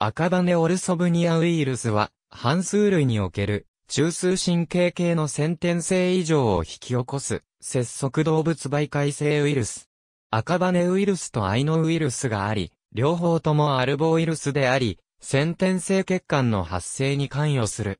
赤羽オルソブニアウイルスは、半数類における、中枢神経系の先天性異常を引き起こす、節足動物媒介性ウイルス。赤羽ウイルスとアイノウイルスがあり、両方ともアルボウイルスであり、先天性血管の発生に関与する。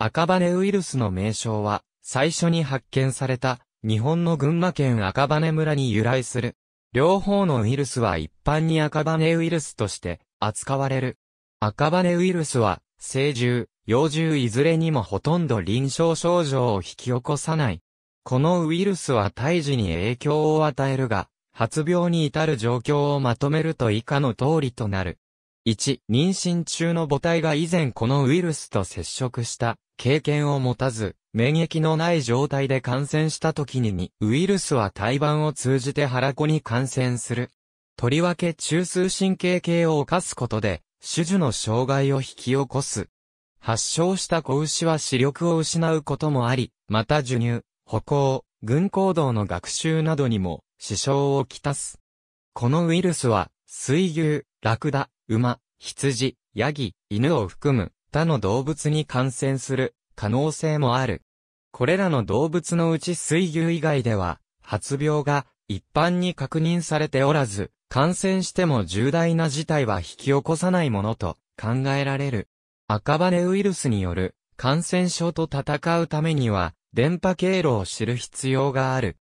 赤羽ウイルスの名称は、最初に発見された、日本の群馬県赤羽村に由来する。両方のウイルスは一般に赤羽ウイルスとして扱われる。赤羽ウイルスは、成獣、幼獣いずれにもほとんど臨床症状を引き起こさない。このウイルスは胎児に影響を与えるが、発病に至る状況をまとめると以下の通りとなる。1、妊娠中の母体が以前このウイルスと接触した経験を持たず、免疫のない状態で感染した時に2、ウイルスは胎盤を通じて腹子に感染する。とりわけ中枢神経系を犯すことで、種々の障害を引き起こす。発症した子牛は視力を失うこともあり、また授乳、歩行、軍行動の学習などにも支障をきたす。このウイルスは、水牛、ラクダ、馬、羊、ヤギ、犬を含む他の動物に感染する可能性もある。これらの動物のうち水牛以外では、発病が一般に確認されておらず、感染しても重大な事態は引き起こさないものと考えられる。赤羽ウイルスによる感染症と戦うためには電波経路を知る必要がある。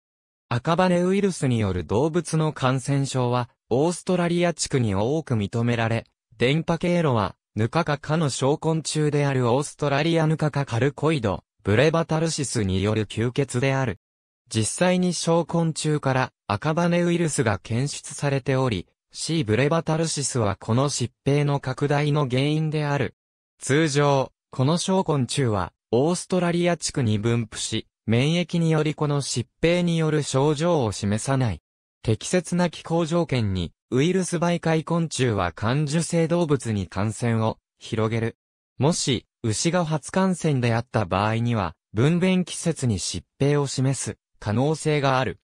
赤羽ウイルスによる動物の感染症はオーストラリア地区に多く認められ、電波経路はヌカカ科の小昆虫であるオーストラリアヌカカカルコイド、ブレバタルシスによる吸血である。実際に小昆虫から赤羽ウイルスが検出されており、C. ブレバタルシスはこの疾病の拡大の原因である。通常、この小昆虫は、オーストラリア地区に分布し、免疫によりこの疾病による症状を示さない。適切な気候条件に、ウイルス媒介昆虫は感受性動物に感染を広げる。もし、牛が初感染であった場合には、分娩季節に疾病を示す可能性がある。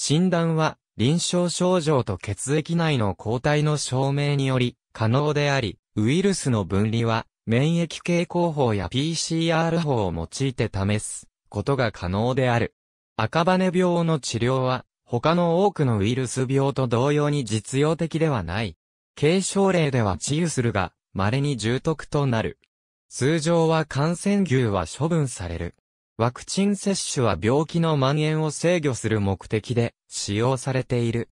診断は、臨床症状と血液内の抗体の証明により、可能であり、ウイルスの分離は、免疫系候法や PCR 法を用いて試すことが可能である。赤羽病の治療は、他の多くのウイルス病と同様に実用的ではない。軽症例では治癒するが、稀に重篤となる。通常は感染牛は処分される。ワクチン接種は病気の蔓延を制御する目的で使用されている。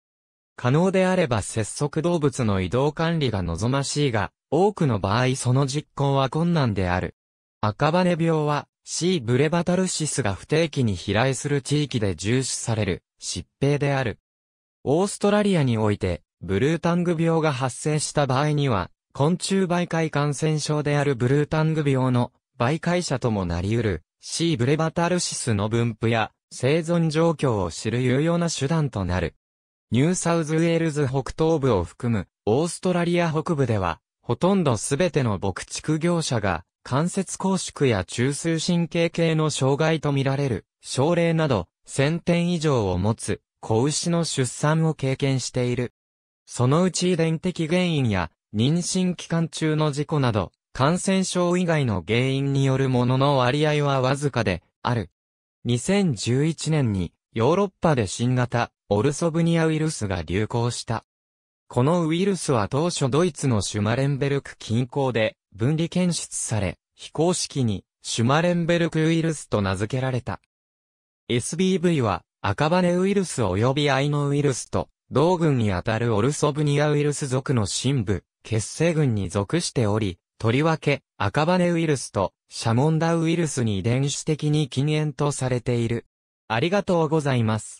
可能であれば節足動物の移動管理が望ましいが、多くの場合その実行は困難である。赤羽病は C. ブレバタルシスが不定期に飛来する地域で重視される疾病である。オーストラリアにおいて、ブルータング病が発生した場合には、昆虫媒介感染症であるブルータング病の媒介者ともなり得る C ブレバタルシスの分布や生存状況を知る有用な手段となる。ニューサウズウェールズ北東部を含むオーストラリア北部では、ほとんどすべての牧畜業者が関節拘縮や中枢神経系の障害とみられる、症例など1000点以上を持つ子牛の出産を経験している。そのうち遺伝的原因や妊娠期間中の事故など、感染症以外の原因によるものの割合はわずかで、ある。2011年にヨーロッパで新型オルソブニアウイルスが流行した。このウイルスは当初ドイツのシュマレンベルク近郊で分離検出され、非公式にシュマレンベルクウイルスと名付けられた。SBV は赤羽ウイルス及びアイノウイルスと同群にあたるオルソブニアウイルス属の深部、血清群に属しており、とりわけ、赤羽ウイルスとシャモンダウイルスに遺伝子的に禁煙とされている。ありがとうございます。